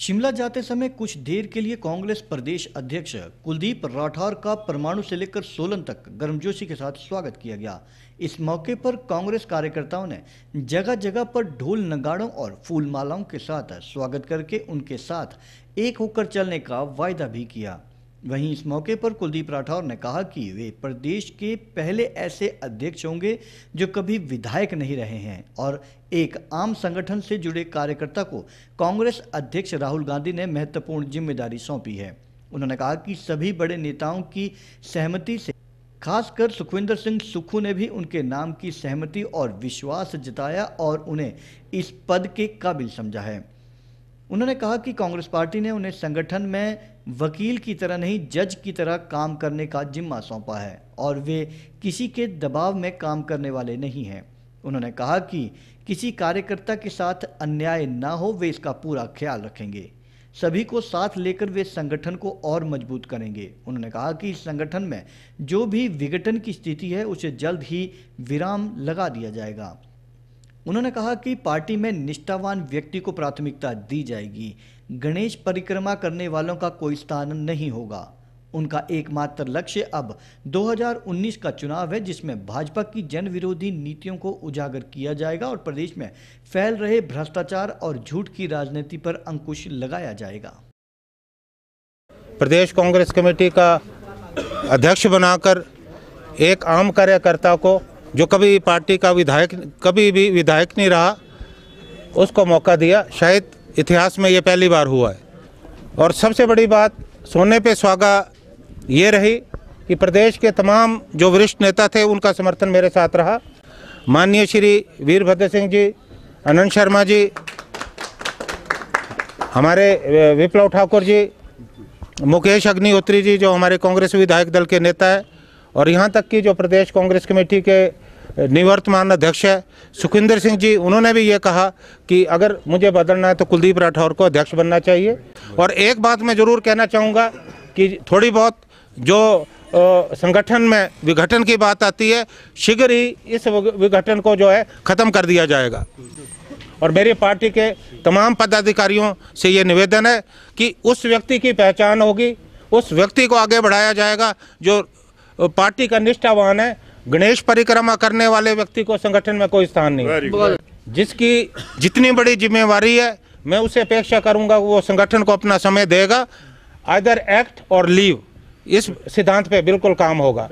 शिमला जाते समय कुछ देर के लिए कांग्रेस प्रदेश अध्यक्ष कुलदीप राठौर का परमाणु से लेकर सोलन तक गर्मजोशी के साथ स्वागत किया गया इस मौके पर कांग्रेस कार्यकर्ताओं ने जगह जगह पर ढोल नगाड़ों और फूलमालाओं के साथ स्वागत करके उनके साथ एक होकर चलने का वायदा भी किया वहीं इस मौके पर कुलदीप राठौर ने कहा कि वे प्रदेश के पहले ऐसे अध्यक्ष होंगे जो कभी विधायक नहीं रहे हैं और एक आम संगठन से जुड़े कार्यकर्ता को कांग्रेस अध्यक्ष राहुल गांधी ने महत्वपूर्ण जिम्मेदारी सौंपी है उन्होंने कहा कि सभी बड़े नेताओं की सहमति से खासकर सुखविंदर सिंह सुक्खू ने भी उनके नाम की सहमति और विश्वास जताया और उन्हें इस पद के काबिल समझा है उन्होंने कहा कि कांग्रेस पार्टी ने उन्हें संगठन में वकील की तरह नहीं जज की तरह काम करने का जिम्मा सौंपा है और वे किसी के दबाव में काम करने वाले नहीं हैं उन्होंने कहा कि किसी कार्यकर्ता के साथ अन्याय ना हो वे इसका पूरा ख्याल रखेंगे सभी को साथ लेकर वे संगठन को और मजबूत करेंगे उन्होंने कहा कि इस संगठन में जो भी विघटन की स्थिति है उसे जल्द ही विराम लगा दिया जाएगा उन्होंने कहा कि पार्टी में निष्ठावान व्यक्ति को प्राथमिकता दी जाएगी गणेश परिक्रमा करने वालों का कोई स्थान नहीं होगा उनका एकमात्र लक्ष्य अब 2019 का चुनाव है जिसमें भाजपा की जन विरोधी नीतियों को उजागर किया जाएगा और प्रदेश में फैल रहे भ्रष्टाचार और झूठ की राजनीति पर अंकुश लगाया जाएगा प्रदेश कांग्रेस कमेटी का अध्यक्ष बनाकर एक आम कार्यकर्ता को जो कभी पार्टी का विधायक कभी भी विधायक नहीं रहा उसको मौका दिया शायद इतिहास में ये पहली बार हुआ है और सबसे बड़ी बात सोने पे स्वागा ये रही कि प्रदेश के तमाम जो वरिष्ठ नेता थे उनका समर्थन मेरे साथ रहा माननीय श्री वीरभद्र सिंह जी अनंत शर्मा जी हमारे विप्लव ठाकुर जी मुकेश अग्निहोत्री जी जो हमारे कांग्रेस विधायक दल के नेता है और यहाँ तक कि जो प्रदेश कांग्रेस कमेटी के निवर्तमान अध्यक्ष है सुखिंदर सिंह जी उन्होंने भी ये कहा कि अगर मुझे बदलना है तो कुलदीप राठौर को अध्यक्ष बनना चाहिए और एक बात मैं ज़रूर कहना चाहूँगा कि थोड़ी बहुत जो संगठन में विघटन की बात आती है शीघ्र ही इस विघटन को जो है ख़त्म कर दिया जाएगा और मेरी पार्टी के तमाम पदाधिकारियों से ये निवेदन है कि उस व्यक्ति की पहचान होगी उस व्यक्ति को आगे बढ़ाया जाएगा जो पार्टी का निष्ठावान है गणेश परिक्रमा करने वाले व्यक्ति को संगठन में कोई स्थान नहीं जिसकी जितनी बड़ी जिम्मेवारी है मैं उसे अपेक्षा करूंगा वो संगठन को अपना समय देगा आदर एक्ट और लीव इस सिद्धांत पे बिल्कुल काम होगा